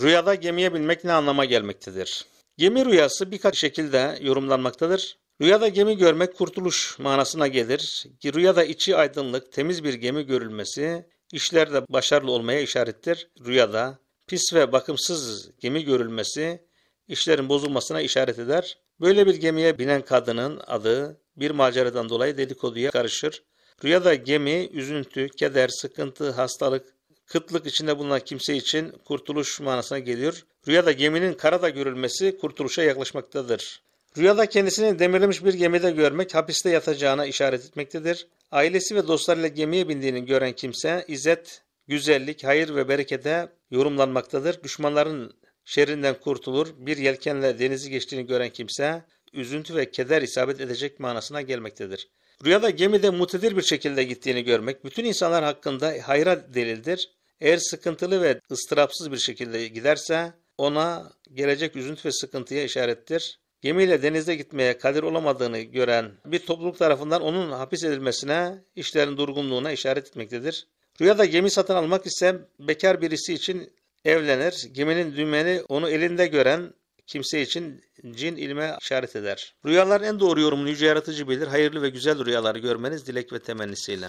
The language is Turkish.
Rüyada gemiye binmek ne anlama gelmektedir? Gemi rüyası birkaç şekilde yorumlanmaktadır. Rüyada gemi görmek kurtuluş manasına gelir. Rüyada içi aydınlık, temiz bir gemi görülmesi işlerde başarılı olmaya işarettir. Rüyada pis ve bakımsız gemi görülmesi işlerin bozulmasına işaret eder. Böyle bir gemiye binen kadının adı bir maceradan dolayı dedikoduya karışır. Rüyada gemi üzüntü, keder, sıkıntı, hastalık, kıtlık içinde bulunan kimse için kurtuluş manasına geliyor. Rüyada geminin karada görülmesi kurtuluşa yaklaşmaktadır. Rüyada kendisini demirlemiş bir gemide görmek hapiste yatacağına işaret etmektedir. Ailesi ve dostlarıyla gemiye bindiğini gören kimse izzet, güzellik, hayır ve berekete yorumlanmaktadır. Düşmanların şerrinden kurtulur. Bir yelkenle denizi geçtiğini gören kimse üzüntü ve keder isabet edecek manasına gelmektedir. Rüyada gemide mutedir bir şekilde gittiğini görmek bütün insanlar hakkında hayra delildir. Eğer sıkıntılı ve ıstırapsız bir şekilde giderse ona gelecek üzüntü ve sıkıntıya işarettir. Gemiyle denizde gitmeye kadir olamadığını gören bir topluluk tarafından onun hapis edilmesine, işlerin durgunluğuna işaret etmektedir. Rüyada gemi satın almak ise bekar birisi için evlenir. Geminin dümeni onu elinde gören kimse için cin ilme işaret eder. Rüyalar en doğru yorumunu yüce yaratıcı bilir. Hayırlı ve güzel rüyalar görmeniz dilek ve temennisiyle.